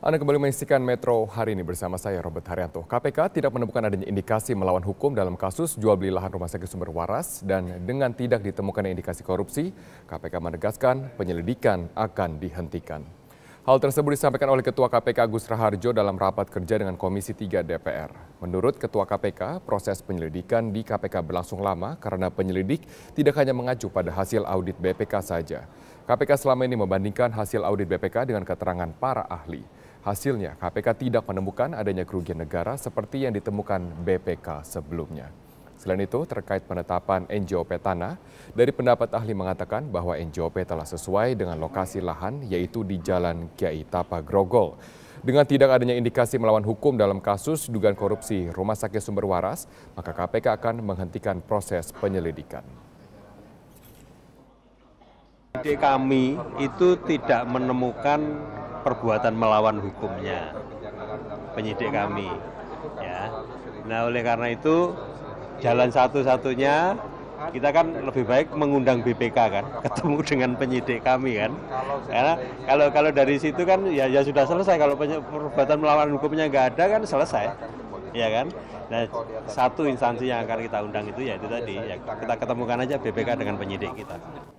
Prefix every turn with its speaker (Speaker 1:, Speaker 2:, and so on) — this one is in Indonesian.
Speaker 1: Anda kembali menyaksikan Metro hari ini bersama saya Robert Haryanto. KPK tidak menemukan adanya indikasi melawan hukum dalam kasus jual beli lahan rumah sakit sumber waras dan dengan tidak ditemukan indikasi korupsi, KPK menegaskan penyelidikan akan dihentikan. Hal tersebut disampaikan oleh Ketua KPK Agus Raharjo dalam rapat kerja dengan Komisi 3 DPR. Menurut Ketua KPK, proses penyelidikan di KPK berlangsung lama karena penyelidik tidak hanya mengacu pada hasil audit BPK saja. KPK selama ini membandingkan hasil audit BPK dengan keterangan para ahli. Hasilnya, KPK tidak menemukan adanya kerugian negara seperti yang ditemukan BPK sebelumnya. Selain itu, terkait penetapan NJOP tanah, dari pendapat ahli mengatakan bahwa NJOP telah sesuai dengan lokasi lahan, yaitu di Jalan Kiai Tapa Grogol. Dengan tidak adanya indikasi melawan hukum dalam kasus dugaan korupsi Rumah Sakit Sumber Waras, maka KPK akan menghentikan proses penyelidikan.
Speaker 2: kami itu tidak menemukan perbuatan melawan hukumnya penyidik kami ya nah oleh karena itu jalan satu-satunya kita kan lebih baik mengundang BPK kan ketemu dengan penyidik kami kan karena kalau kalau dari situ kan ya ya sudah selesai kalau perbuatan melawan hukumnya nggak ada kan selesai ya kan nah satu instansi yang akan kita undang itu ya itu tadi ya kita ketemukan aja BPK dengan penyidik kita